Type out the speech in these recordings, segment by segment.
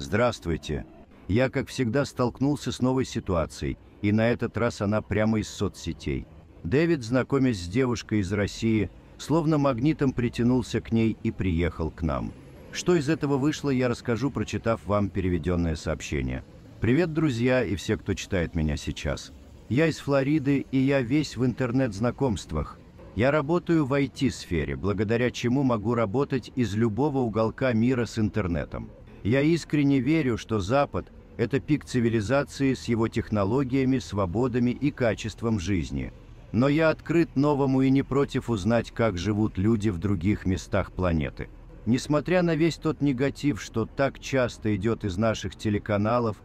Здравствуйте. Я, как всегда, столкнулся с новой ситуацией, и на этот раз она прямо из соцсетей. Дэвид, знакомясь с девушкой из России, словно магнитом притянулся к ней и приехал к нам. Что из этого вышло, я расскажу, прочитав вам переведенное сообщение. Привет, друзья и все, кто читает меня сейчас. Я из Флориды, и я весь в интернет-знакомствах. Я работаю в IT-сфере, благодаря чему могу работать из любого уголка мира с интернетом. Я искренне верю, что Запад – это пик цивилизации с его технологиями, свободами и качеством жизни. Но я открыт новому и не против узнать, как живут люди в других местах планеты. Несмотря на весь тот негатив, что так часто идет из наших телеканалов,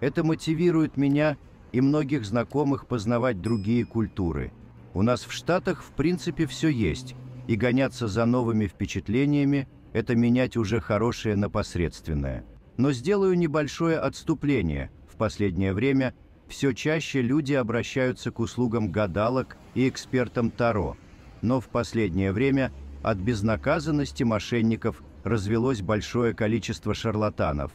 это мотивирует меня и многих знакомых познавать другие культуры. У нас в Штатах в принципе все есть, и гоняться за новыми впечатлениями – это менять уже хорошее на посредственное. Но сделаю небольшое отступление. В последнее время все чаще люди обращаются к услугам гадалок и экспертам Таро. Но в последнее время от безнаказанности мошенников развелось большое количество шарлатанов.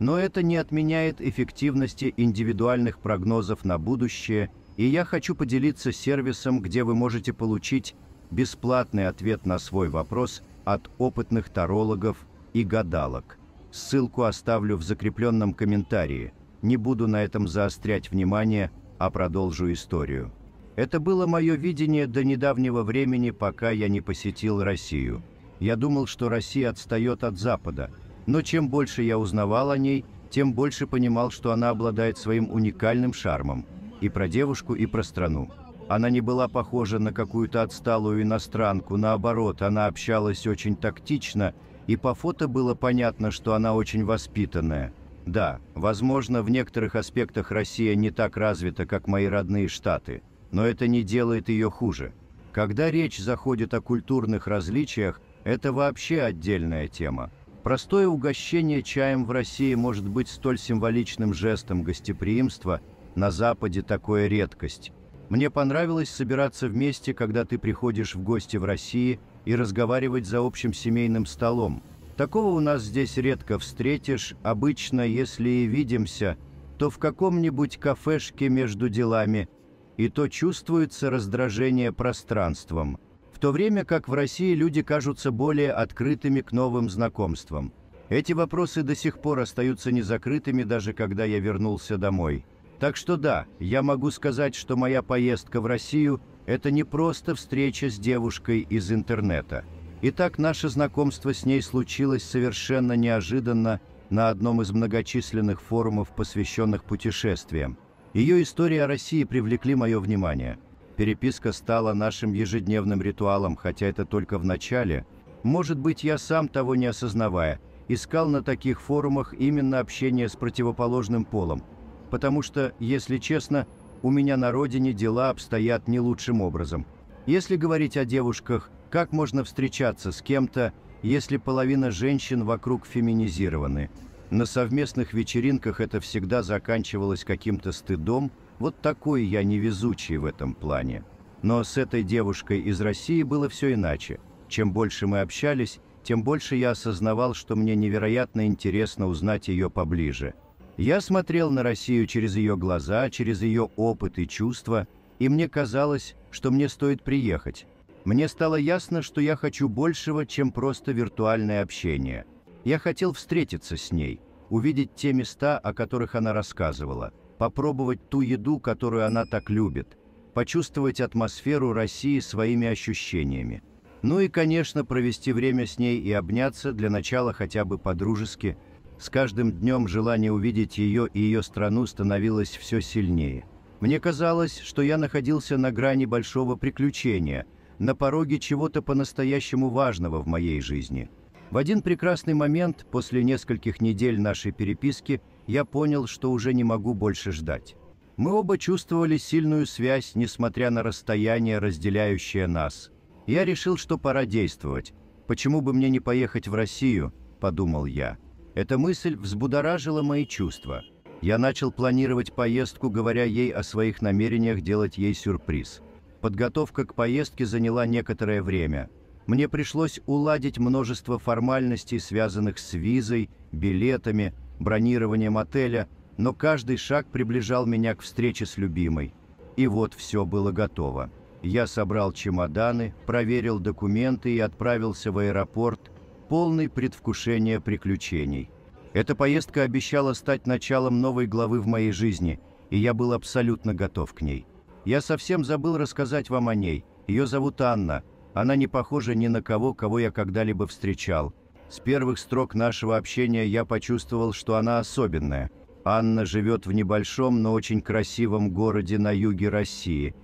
Но это не отменяет эффективности индивидуальных прогнозов на будущее, и я хочу поделиться сервисом, где вы можете получить бесплатный ответ на свой вопрос – от опытных тарологов и гадалок. Ссылку оставлю в закрепленном комментарии. Не буду на этом заострять внимание, а продолжу историю. Это было мое видение до недавнего времени, пока я не посетил Россию. Я думал, что Россия отстает от Запада, но чем больше я узнавал о ней, тем больше понимал, что она обладает своим уникальным шармом и про девушку, и про страну. Она не была похожа на какую-то отсталую иностранку, наоборот, она общалась очень тактично, и по фото было понятно, что она очень воспитанная. Да, возможно, в некоторых аспектах Россия не так развита, как мои родные штаты, но это не делает ее хуже. Когда речь заходит о культурных различиях, это вообще отдельная тема. Простое угощение чаем в России может быть столь символичным жестом гостеприимства, на Западе такое редкость. Мне понравилось собираться вместе, когда ты приходишь в гости в России и разговаривать за общим семейным столом. Такого у нас здесь редко встретишь, обычно, если и видимся, то в каком-нибудь кафешке между делами, и то чувствуется раздражение пространством. В то время как в России люди кажутся более открытыми к новым знакомствам. Эти вопросы до сих пор остаются незакрытыми, даже когда я вернулся домой. Так что да, я могу сказать, что моя поездка в Россию – это не просто встреча с девушкой из интернета. Итак, наше знакомство с ней случилось совершенно неожиданно на одном из многочисленных форумов, посвященных путешествиям. Ее история о России привлекли мое внимание. Переписка стала нашим ежедневным ритуалом, хотя это только в начале. Может быть, я сам того не осознавая, искал на таких форумах именно общение с противоположным полом – потому что, если честно, у меня на родине дела обстоят не лучшим образом. Если говорить о девушках, как можно встречаться с кем-то, если половина женщин вокруг феминизированы? На совместных вечеринках это всегда заканчивалось каким-то стыдом, вот такой я невезучий в этом плане. Но с этой девушкой из России было все иначе. Чем больше мы общались, тем больше я осознавал, что мне невероятно интересно узнать ее поближе – я смотрел на Россию через ее глаза, через ее опыт и чувства, и мне казалось, что мне стоит приехать. Мне стало ясно, что я хочу большего, чем просто виртуальное общение. Я хотел встретиться с ней, увидеть те места, о которых она рассказывала, попробовать ту еду, которую она так любит, почувствовать атмосферу России своими ощущениями. Ну и, конечно, провести время с ней и обняться, для начала хотя бы по-дружески – с каждым днем желание увидеть ее и ее страну становилось все сильнее. Мне казалось, что я находился на грани большого приключения, на пороге чего-то по-настоящему важного в моей жизни. В один прекрасный момент, после нескольких недель нашей переписки, я понял, что уже не могу больше ждать. Мы оба чувствовали сильную связь, несмотря на расстояние, разделяющее нас. Я решил, что пора действовать. «Почему бы мне не поехать в Россию?» – подумал я. Эта мысль взбудоражила мои чувства. Я начал планировать поездку, говоря ей о своих намерениях делать ей сюрприз. Подготовка к поездке заняла некоторое время. Мне пришлось уладить множество формальностей, связанных с визой, билетами, бронированием отеля, но каждый шаг приближал меня к встрече с любимой. И вот все было готово. Я собрал чемоданы, проверил документы и отправился в аэропорт, полный предвкушения приключений. Эта поездка обещала стать началом новой главы в моей жизни, и я был абсолютно готов к ней. Я совсем забыл рассказать вам о ней. Ее зовут Анна. Она не похожа ни на кого, кого я когда-либо встречал. С первых строк нашего общения я почувствовал, что она особенная. Анна живет в небольшом, но очень красивом городе на юге России,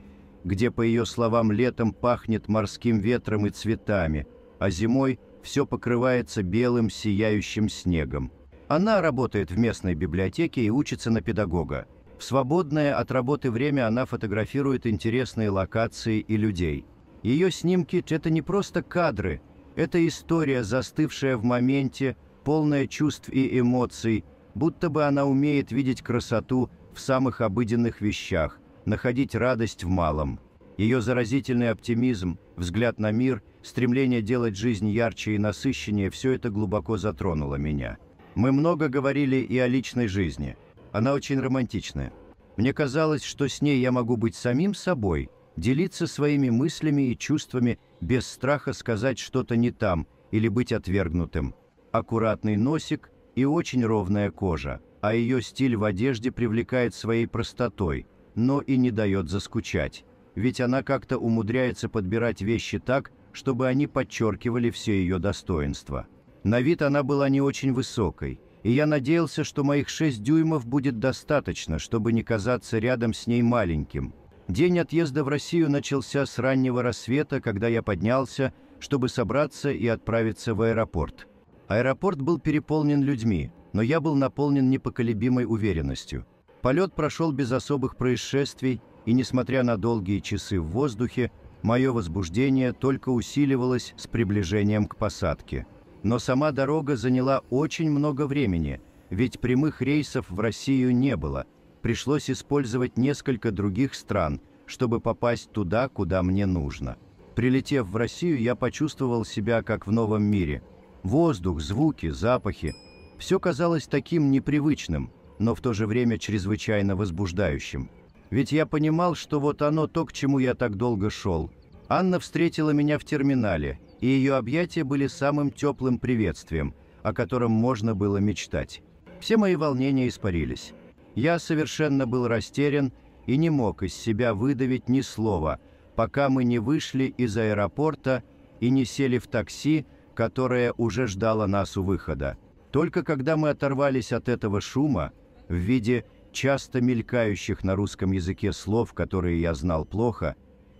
где, по ее словам, летом пахнет морским ветром и цветами, а зимой все покрывается белым сияющим снегом. Она работает в местной библиотеке и учится на педагога. В свободное от работы время она фотографирует интересные локации и людей. Ее снимки – это не просто кадры, это история, застывшая в моменте, полная чувств и эмоций, будто бы она умеет видеть красоту в самых обыденных вещах, находить радость в малом. Ее заразительный оптимизм, взгляд на мир – стремление делать жизнь ярче и насыщеннее, все это глубоко затронуло меня. Мы много говорили и о личной жизни. Она очень романтичная. Мне казалось, что с ней я могу быть самим собой, делиться своими мыслями и чувствами без страха сказать что-то не там или быть отвергнутым. Аккуратный носик и очень ровная кожа, а ее стиль в одежде привлекает своей простотой, но и не дает заскучать. Ведь она как-то умудряется подбирать вещи так, чтобы они подчеркивали все ее достоинства. На вид она была не очень высокой, и я надеялся, что моих шесть дюймов будет достаточно, чтобы не казаться рядом с ней маленьким. День отъезда в Россию начался с раннего рассвета, когда я поднялся, чтобы собраться и отправиться в аэропорт. Аэропорт был переполнен людьми, но я был наполнен непоколебимой уверенностью. Полет прошел без особых происшествий, и, несмотря на долгие часы в воздухе, Мое возбуждение только усиливалось с приближением к посадке. Но сама дорога заняла очень много времени, ведь прямых рейсов в Россию не было. Пришлось использовать несколько других стран, чтобы попасть туда, куда мне нужно. Прилетев в Россию, я почувствовал себя как в новом мире. Воздух, звуки, запахи – все казалось таким непривычным, но в то же время чрезвычайно возбуждающим. Ведь я понимал, что вот оно то, к чему я так долго шел, Анна встретила меня в терминале, и ее объятия были самым теплым приветствием, о котором можно было мечтать. Все мои волнения испарились. Я совершенно был растерян и не мог из себя выдавить ни слова, пока мы не вышли из аэропорта и не сели в такси, которое уже ждало нас у выхода. Только когда мы оторвались от этого шума, в виде часто мелькающих на русском языке слов, которые я знал плохо,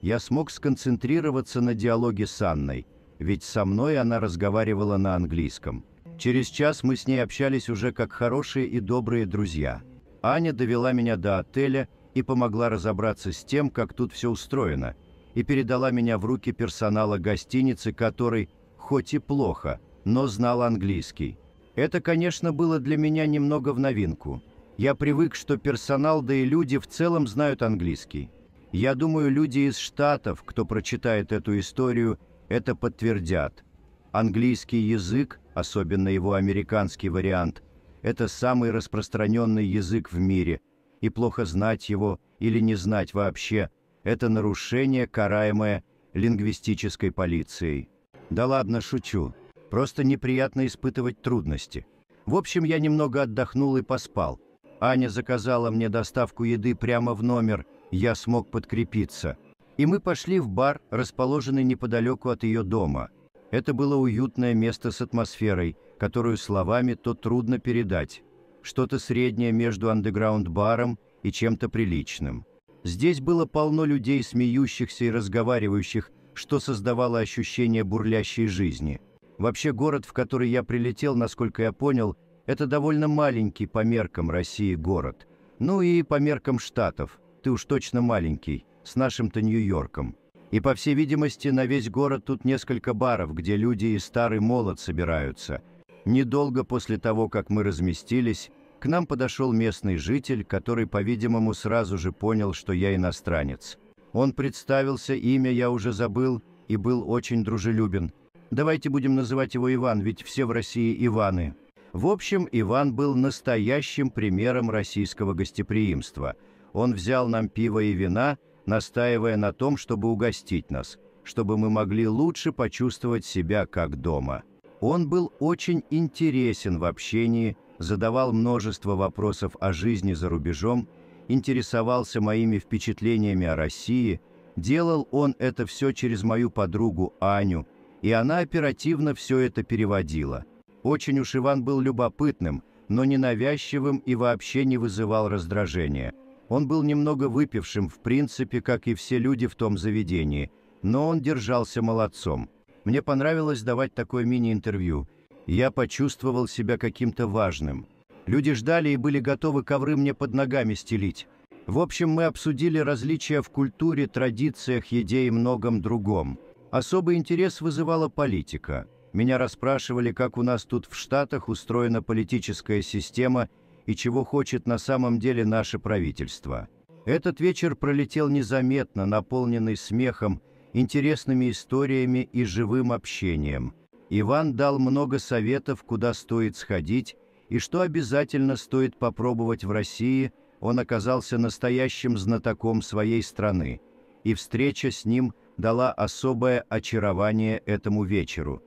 я смог сконцентрироваться на диалоге с Анной, ведь со мной она разговаривала на английском. Через час мы с ней общались уже как хорошие и добрые друзья. Аня довела меня до отеля и помогла разобраться с тем, как тут все устроено, и передала меня в руки персонала гостиницы, который, хоть и плохо, но знал английский. Это, конечно, было для меня немного в новинку. Я привык, что персонал, да и люди в целом знают английский. Я думаю, люди из Штатов, кто прочитает эту историю, это подтвердят. Английский язык, особенно его американский вариант, это самый распространенный язык в мире, и плохо знать его или не знать вообще – это нарушение, караемое лингвистической полицией. Да ладно, шучу. Просто неприятно испытывать трудности. В общем, я немного отдохнул и поспал. Аня заказала мне доставку еды прямо в номер – я смог подкрепиться. И мы пошли в бар, расположенный неподалеку от ее дома. Это было уютное место с атмосферой, которую словами то трудно передать. Что-то среднее между андеграунд-баром и чем-то приличным. Здесь было полно людей, смеющихся и разговаривающих, что создавало ощущение бурлящей жизни. Вообще город, в который я прилетел, насколько я понял, это довольно маленький по меркам России город. Ну и по меркам Штатов – ты уж точно маленький, с нашим-то Нью-Йорком. И, по всей видимости, на весь город тут несколько баров, где люди и старый молод собираются. Недолго после того, как мы разместились, к нам подошел местный житель, который, по-видимому, сразу же понял, что я иностранец. Он представился, имя я уже забыл, и был очень дружелюбен. Давайте будем называть его Иван, ведь все в России Иваны. В общем, Иван был настоящим примером российского гостеприимства – он взял нам пиво и вина, настаивая на том, чтобы угостить нас, чтобы мы могли лучше почувствовать себя как дома. Он был очень интересен в общении, задавал множество вопросов о жизни за рубежом, интересовался моими впечатлениями о России, делал он это все через мою подругу Аню, и она оперативно все это переводила. Очень уж Иван был любопытным, но ненавязчивым и вообще не вызывал раздражения – он был немного выпившим, в принципе, как и все люди в том заведении, но он держался молодцом. Мне понравилось давать такое мини-интервью. Я почувствовал себя каким-то важным. Люди ждали и были готовы ковры мне под ногами стелить. В общем, мы обсудили различия в культуре, традициях, еде и многом другом. Особый интерес вызывала политика. Меня расспрашивали, как у нас тут в Штатах устроена политическая система – и чего хочет на самом деле наше правительство. Этот вечер пролетел незаметно, наполненный смехом, интересными историями и живым общением. Иван дал много советов, куда стоит сходить и что обязательно стоит попробовать в России, он оказался настоящим знатоком своей страны, и встреча с ним дала особое очарование этому вечеру.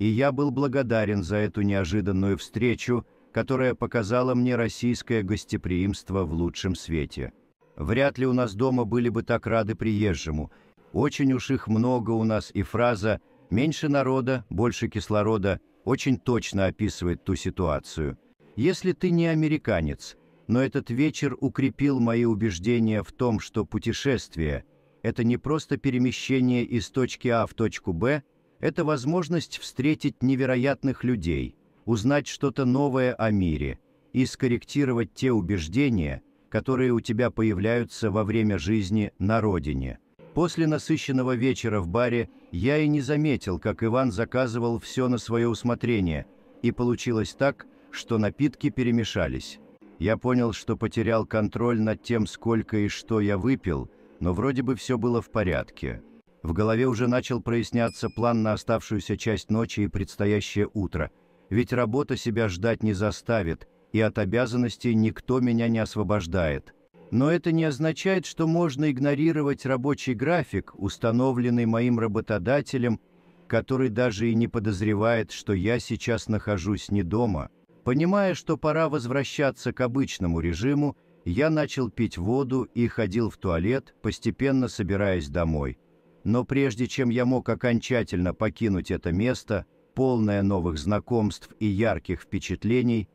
И я был благодарен за эту неожиданную встречу, которая показала мне российское гостеприимство в лучшем свете. Вряд ли у нас дома были бы так рады приезжему. Очень уж их много у нас, и фраза «меньше народа, больше кислорода» очень точно описывает ту ситуацию. Если ты не американец, но этот вечер укрепил мои убеждения в том, что путешествие – это не просто перемещение из точки А в точку Б, это возможность встретить невероятных людей, узнать что-то новое о мире и скорректировать те убеждения, которые у тебя появляются во время жизни на родине. После насыщенного вечера в баре я и не заметил, как Иван заказывал все на свое усмотрение, и получилось так, что напитки перемешались. Я понял, что потерял контроль над тем, сколько и что я выпил, но вроде бы все было в порядке. В голове уже начал проясняться план на оставшуюся часть ночи и предстоящее утро – ведь работа себя ждать не заставит, и от обязанностей никто меня не освобождает. Но это не означает, что можно игнорировать рабочий график, установленный моим работодателем, который даже и не подозревает, что я сейчас нахожусь не дома. Понимая, что пора возвращаться к обычному режиму, я начал пить воду и ходил в туалет, постепенно собираясь домой. Но прежде чем я мог окончательно покинуть это место – полная новых знакомств и ярких впечатлений,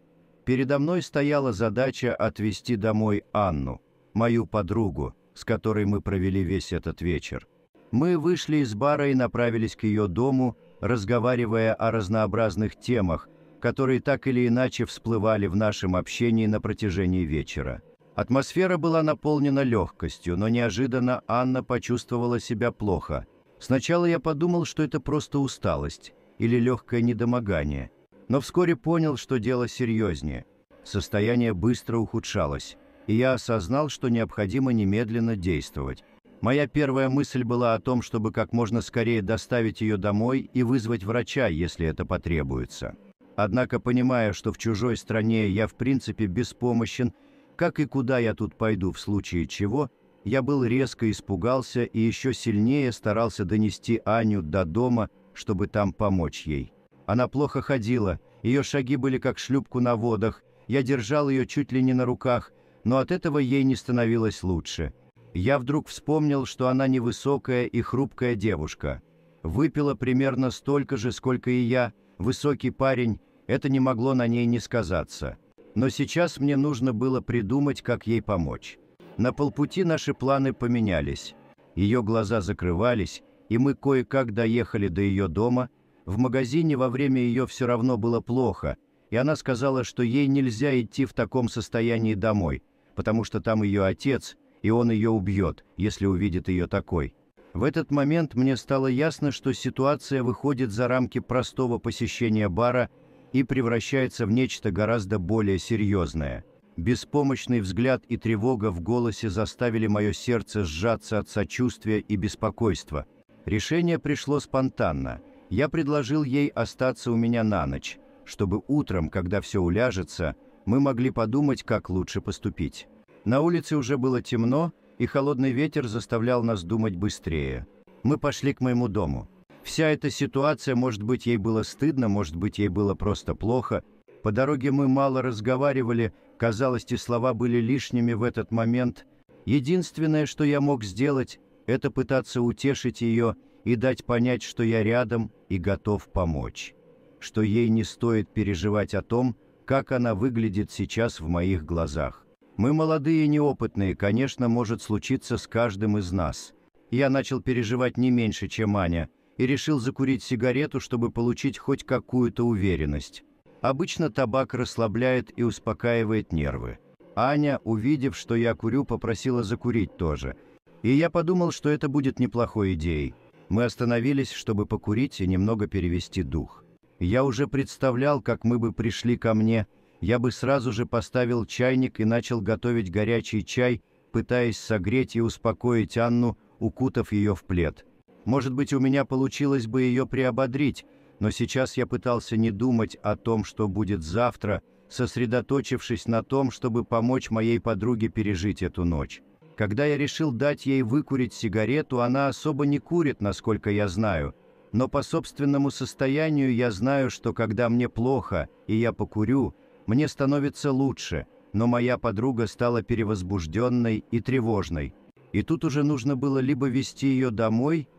передо мной стояла задача отвезти домой Анну, мою подругу, с которой мы провели весь этот вечер. Мы вышли из бара и направились к ее дому, разговаривая о разнообразных темах, которые так или иначе всплывали в нашем общении на протяжении вечера. Атмосфера была наполнена легкостью, но неожиданно Анна почувствовала себя плохо. Сначала я подумал, что это просто усталость, или легкое недомогание, но вскоре понял, что дело серьезнее. Состояние быстро ухудшалось, и я осознал, что необходимо немедленно действовать. Моя первая мысль была о том, чтобы как можно скорее доставить ее домой и вызвать врача, если это потребуется. Однако, понимая, что в чужой стране я в принципе беспомощен, как и куда я тут пойду в случае чего, я был резко испугался и еще сильнее старался донести Аню до дома – чтобы там помочь ей. Она плохо ходила, ее шаги были как шлюпку на водах, я держал ее чуть ли не на руках, но от этого ей не становилось лучше. Я вдруг вспомнил, что она невысокая и хрупкая девушка. Выпила примерно столько же, сколько и я, высокий парень, это не могло на ней не сказаться. Но сейчас мне нужно было придумать, как ей помочь. На полпути наши планы поменялись. Ее глаза закрывались, и мы кое-как доехали до ее дома. В магазине во время ее все равно было плохо, и она сказала, что ей нельзя идти в таком состоянии домой, потому что там ее отец, и он ее убьет, если увидит ее такой. В этот момент мне стало ясно, что ситуация выходит за рамки простого посещения бара и превращается в нечто гораздо более серьезное. Беспомощный взгляд и тревога в голосе заставили мое сердце сжаться от сочувствия и беспокойства – Решение пришло спонтанно. Я предложил ей остаться у меня на ночь, чтобы утром, когда все уляжется, мы могли подумать, как лучше поступить. На улице уже было темно, и холодный ветер заставлял нас думать быстрее. Мы пошли к моему дому. Вся эта ситуация, может быть, ей было стыдно, может быть, ей было просто плохо. По дороге мы мало разговаривали, казалось, и слова были лишними в этот момент. Единственное, что я мог сделать, это пытаться утешить ее и дать понять, что я рядом и готов помочь, что ей не стоит переживать о том, как она выглядит сейчас в моих глазах. Мы молодые и неопытные, конечно, может случиться с каждым из нас. Я начал переживать не меньше, чем Аня, и решил закурить сигарету, чтобы получить хоть какую-то уверенность. Обычно табак расслабляет и успокаивает нервы. Аня, увидев, что я курю, попросила закурить тоже – и я подумал, что это будет неплохой идеей. Мы остановились, чтобы покурить и немного перевести дух. Я уже представлял, как мы бы пришли ко мне, я бы сразу же поставил чайник и начал готовить горячий чай, пытаясь согреть и успокоить Анну, укутав ее в плед. Может быть, у меня получилось бы ее приободрить, но сейчас я пытался не думать о том, что будет завтра, сосредоточившись на том, чтобы помочь моей подруге пережить эту ночь. Когда я решил дать ей выкурить сигарету, она особо не курит, насколько я знаю. Но по собственному состоянию я знаю, что когда мне плохо, и я покурю, мне становится лучше. Но моя подруга стала перевозбужденной и тревожной. И тут уже нужно было либо вести ее домой,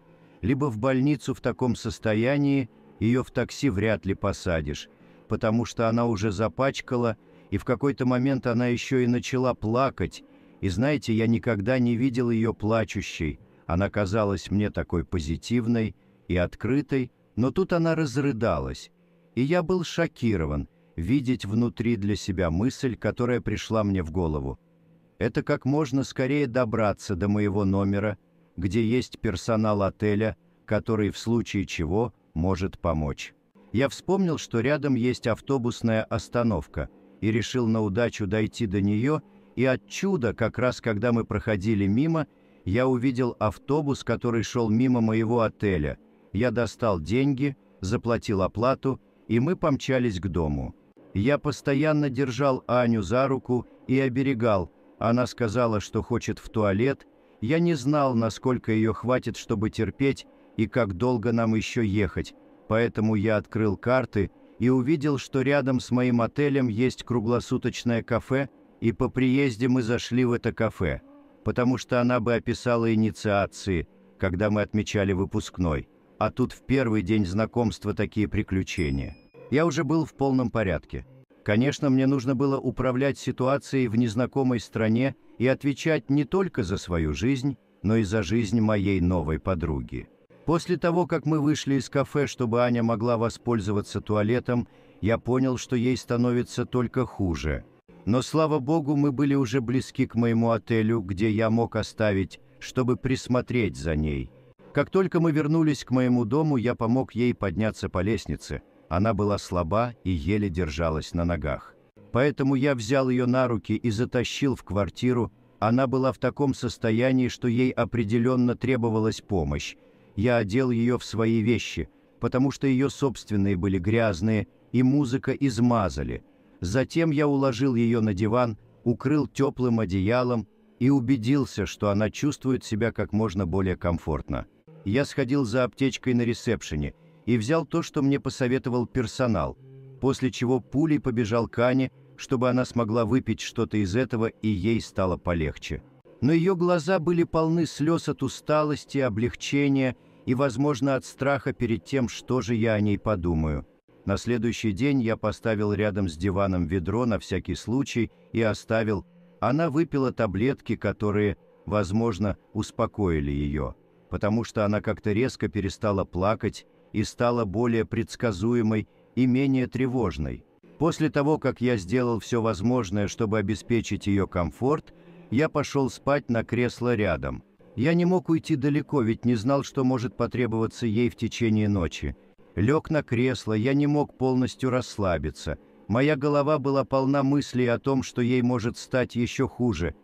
либо в больницу в таком состоянии, ее в такси вряд ли посадишь, потому что она уже запачкала, и в какой-то момент она еще и начала плакать, и знаете, я никогда не видел ее плачущей, она казалась мне такой позитивной и открытой, но тут она разрыдалась, и я был шокирован видеть внутри для себя мысль, которая пришла мне в голову. Это как можно скорее добраться до моего номера, где есть персонал отеля, который в случае чего может помочь. Я вспомнил, что рядом есть автобусная остановка, и решил на удачу дойти до нее и от чуда, как раз когда мы проходили мимо, я увидел автобус, который шел мимо моего отеля. Я достал деньги, заплатил оплату, и мы помчались к дому. Я постоянно держал Аню за руку и оберегал. Она сказала, что хочет в туалет. Я не знал, насколько ее хватит, чтобы терпеть, и как долго нам еще ехать. Поэтому я открыл карты и увидел, что рядом с моим отелем есть круглосуточное кафе – и по приезде мы зашли в это кафе, потому что она бы описала инициации, когда мы отмечали выпускной. А тут в первый день знакомства такие приключения. Я уже был в полном порядке. Конечно, мне нужно было управлять ситуацией в незнакомой стране и отвечать не только за свою жизнь, но и за жизнь моей новой подруги. После того, как мы вышли из кафе, чтобы Аня могла воспользоваться туалетом, я понял, что ей становится только хуже. Но, слава богу, мы были уже близки к моему отелю, где я мог оставить, чтобы присмотреть за ней. Как только мы вернулись к моему дому, я помог ей подняться по лестнице. Она была слаба и еле держалась на ногах. Поэтому я взял ее на руки и затащил в квартиру. Она была в таком состоянии, что ей определенно требовалась помощь. Я одел ее в свои вещи, потому что ее собственные были грязные, и музыка измазали – Затем я уложил ее на диван, укрыл теплым одеялом и убедился, что она чувствует себя как можно более комфортно. Я сходил за аптечкой на ресепшене и взял то, что мне посоветовал персонал, после чего пулей побежал к Ане, чтобы она смогла выпить что-то из этого, и ей стало полегче. Но ее глаза были полны слез от усталости, облегчения и, возможно, от страха перед тем, что же я о ней подумаю – на следующий день я поставил рядом с диваном ведро на всякий случай и оставил. Она выпила таблетки, которые, возможно, успокоили ее, потому что она как-то резко перестала плакать и стала более предсказуемой и менее тревожной. После того, как я сделал все возможное, чтобы обеспечить ее комфорт, я пошел спать на кресло рядом. Я не мог уйти далеко, ведь не знал, что может потребоваться ей в течение ночи. Лег на кресло, я не мог полностью расслабиться. Моя голова была полна мыслей о том, что ей может стать еще хуже,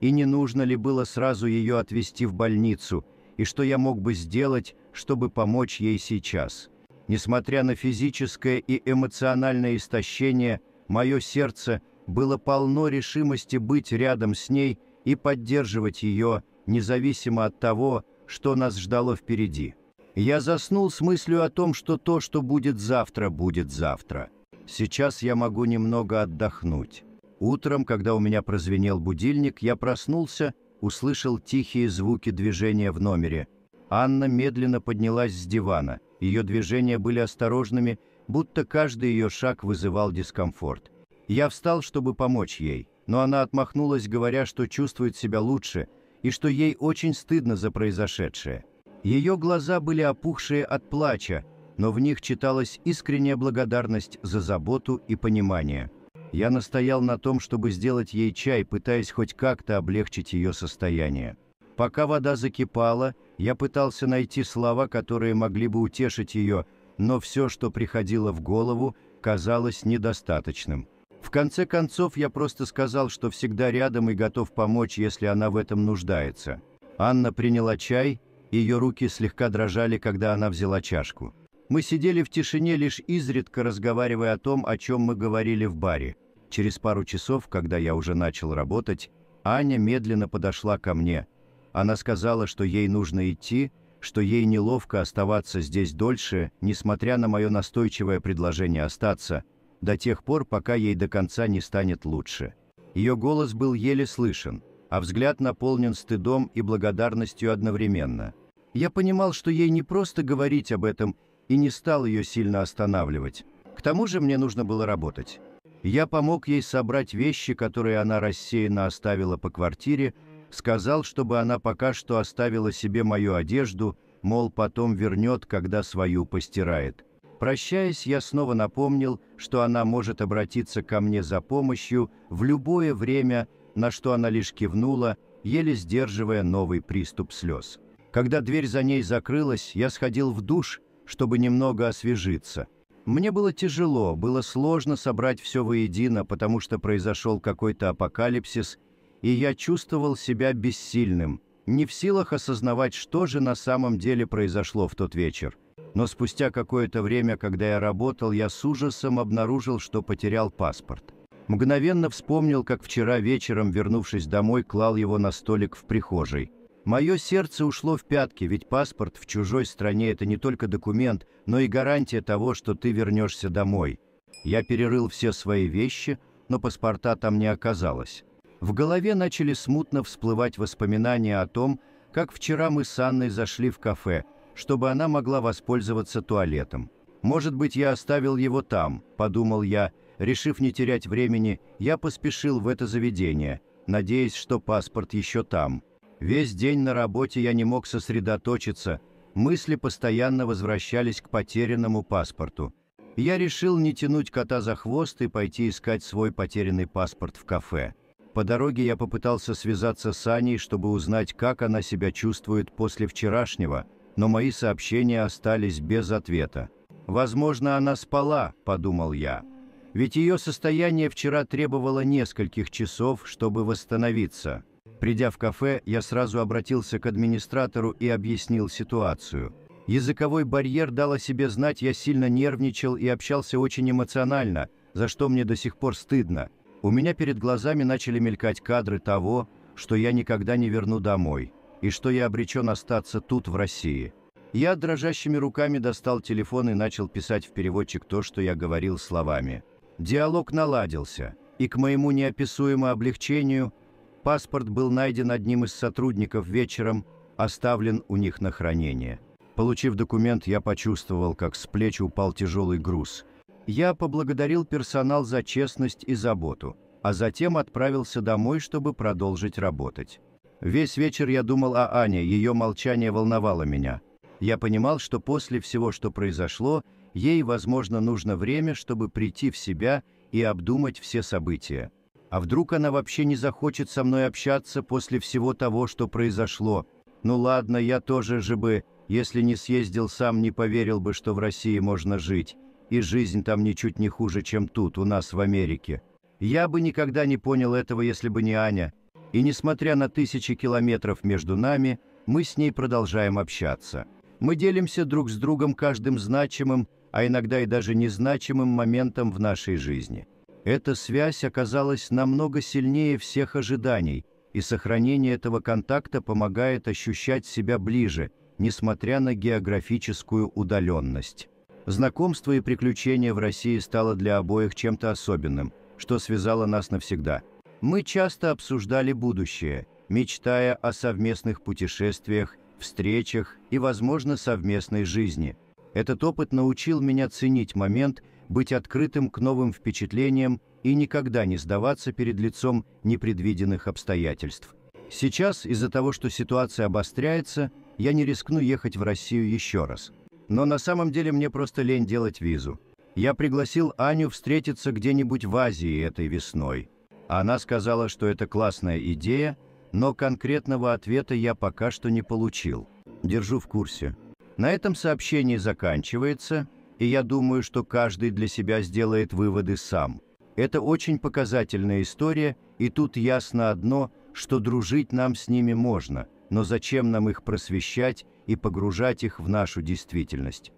и не нужно ли было сразу ее отвезти в больницу, и что я мог бы сделать, чтобы помочь ей сейчас. Несмотря на физическое и эмоциональное истощение, мое сердце было полно решимости быть рядом с ней и поддерживать ее, независимо от того, что нас ждало впереди. Я заснул с мыслью о том, что то, что будет завтра, будет завтра. Сейчас я могу немного отдохнуть. Утром, когда у меня прозвенел будильник, я проснулся, услышал тихие звуки движения в номере. Анна медленно поднялась с дивана. Ее движения были осторожными, будто каждый ее шаг вызывал дискомфорт. Я встал, чтобы помочь ей, но она отмахнулась, говоря, что чувствует себя лучше и что ей очень стыдно за произошедшее. Ее глаза были опухшие от плача, но в них читалась искренняя благодарность за заботу и понимание. Я настоял на том, чтобы сделать ей чай, пытаясь хоть как-то облегчить ее состояние. Пока вода закипала, я пытался найти слова, которые могли бы утешить ее, но все, что приходило в голову, казалось недостаточным. В конце концов, я просто сказал, что всегда рядом и готов помочь, если она в этом нуждается. Анна приняла чай, ее руки слегка дрожали, когда она взяла чашку. Мы сидели в тишине, лишь изредка разговаривая о том, о чем мы говорили в баре. Через пару часов, когда я уже начал работать, Аня медленно подошла ко мне. Она сказала, что ей нужно идти, что ей неловко оставаться здесь дольше, несмотря на мое настойчивое предложение остаться, до тех пор, пока ей до конца не станет лучше. Ее голос был еле слышен, а взгляд наполнен стыдом и благодарностью одновременно – я понимал, что ей не просто говорить об этом, и не стал ее сильно останавливать. К тому же мне нужно было работать. Я помог ей собрать вещи, которые она рассеянно оставила по квартире, сказал, чтобы она пока что оставила себе мою одежду, мол, потом вернет, когда свою постирает. Прощаясь, я снова напомнил, что она может обратиться ко мне за помощью в любое время, на что она лишь кивнула, еле сдерживая новый приступ слез. Когда дверь за ней закрылась, я сходил в душ, чтобы немного освежиться. Мне было тяжело, было сложно собрать все воедино, потому что произошел какой-то апокалипсис, и я чувствовал себя бессильным, не в силах осознавать, что же на самом деле произошло в тот вечер. Но спустя какое-то время, когда я работал, я с ужасом обнаружил, что потерял паспорт. Мгновенно вспомнил, как вчера вечером, вернувшись домой, клал его на столик в прихожей – Мое сердце ушло в пятки, ведь паспорт в чужой стране – это не только документ, но и гарантия того, что ты вернешься домой. Я перерыл все свои вещи, но паспорта там не оказалось. В голове начали смутно всплывать воспоминания о том, как вчера мы с Анной зашли в кафе, чтобы она могла воспользоваться туалетом. «Может быть, я оставил его там», – подумал я. Решив не терять времени, я поспешил в это заведение, надеясь, что паспорт еще там. Весь день на работе я не мог сосредоточиться, мысли постоянно возвращались к потерянному паспорту. Я решил не тянуть кота за хвост и пойти искать свой потерянный паспорт в кафе. По дороге я попытался связаться с Аней, чтобы узнать, как она себя чувствует после вчерашнего, но мои сообщения остались без ответа. «Возможно, она спала», – подумал я. Ведь ее состояние вчера требовало нескольких часов, чтобы восстановиться. Придя в кафе, я сразу обратился к администратору и объяснил ситуацию. Языковой барьер дал о себе знать, я сильно нервничал и общался очень эмоционально, за что мне до сих пор стыдно. У меня перед глазами начали мелькать кадры того, что я никогда не верну домой, и что я обречен остаться тут, в России. Я дрожащими руками достал телефон и начал писать в переводчик то, что я говорил словами. Диалог наладился, и к моему неописуемому облегчению – Паспорт был найден одним из сотрудников вечером, оставлен у них на хранение. Получив документ, я почувствовал, как с плеч упал тяжелый груз. Я поблагодарил персонал за честность и заботу, а затем отправился домой, чтобы продолжить работать. Весь вечер я думал о Ане, ее молчание волновало меня. Я понимал, что после всего, что произошло, ей, возможно, нужно время, чтобы прийти в себя и обдумать все события. А вдруг она вообще не захочет со мной общаться после всего того, что произошло? Ну ладно, я тоже же бы, если не съездил сам, не поверил бы, что в России можно жить. И жизнь там ничуть не хуже, чем тут, у нас в Америке. Я бы никогда не понял этого, если бы не Аня. И несмотря на тысячи километров между нами, мы с ней продолжаем общаться. Мы делимся друг с другом каждым значимым, а иногда и даже незначимым моментом в нашей жизни. Эта связь оказалась намного сильнее всех ожиданий, и сохранение этого контакта помогает ощущать себя ближе, несмотря на географическую удаленность. Знакомство и приключение в России стало для обоих чем-то особенным, что связало нас навсегда. Мы часто обсуждали будущее, мечтая о совместных путешествиях, встречах и, возможно, совместной жизни. Этот опыт научил меня ценить момент – быть открытым к новым впечатлениям и никогда не сдаваться перед лицом непредвиденных обстоятельств. Сейчас, из-за того, что ситуация обостряется, я не рискну ехать в Россию еще раз. Но на самом деле мне просто лень делать визу. Я пригласил Аню встретиться где-нибудь в Азии этой весной. Она сказала, что это классная идея, но конкретного ответа я пока что не получил. Держу в курсе. На этом сообщение заканчивается – и я думаю, что каждый для себя сделает выводы сам. Это очень показательная история, и тут ясно одно, что дружить нам с ними можно, но зачем нам их просвещать и погружать их в нашу действительность?